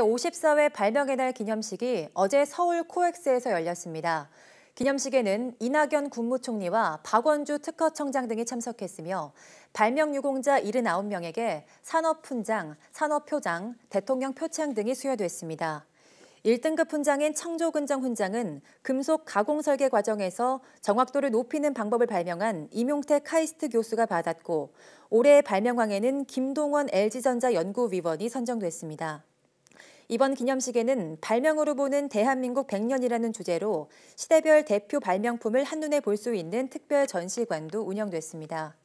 제54회 발명의 날 기념식이 어제 서울 코엑스에서 열렸습니다. 기념식에는 이낙연 국무총리와 박원주 특허청장 등이 참석했으며 발명 유공자 79명에게 산업훈장, 산업표장, 대통령 표창 등이 수여됐습니다. 1등급 훈장인 청조근정 훈장은 금속 가공 설계 과정에서 정확도를 높이는 방법을 발명한 임용태 카이스트 교수가 받았고 올해의 발명왕에는 김동원 LG전자 연구위원이 선정됐습니다. 이번 기념식에는 발명으로 보는 대한민국 100년이라는 주제로 시대별 대표 발명품을 한눈에 볼 수 있는 특별 전시관도 운영됐습니다.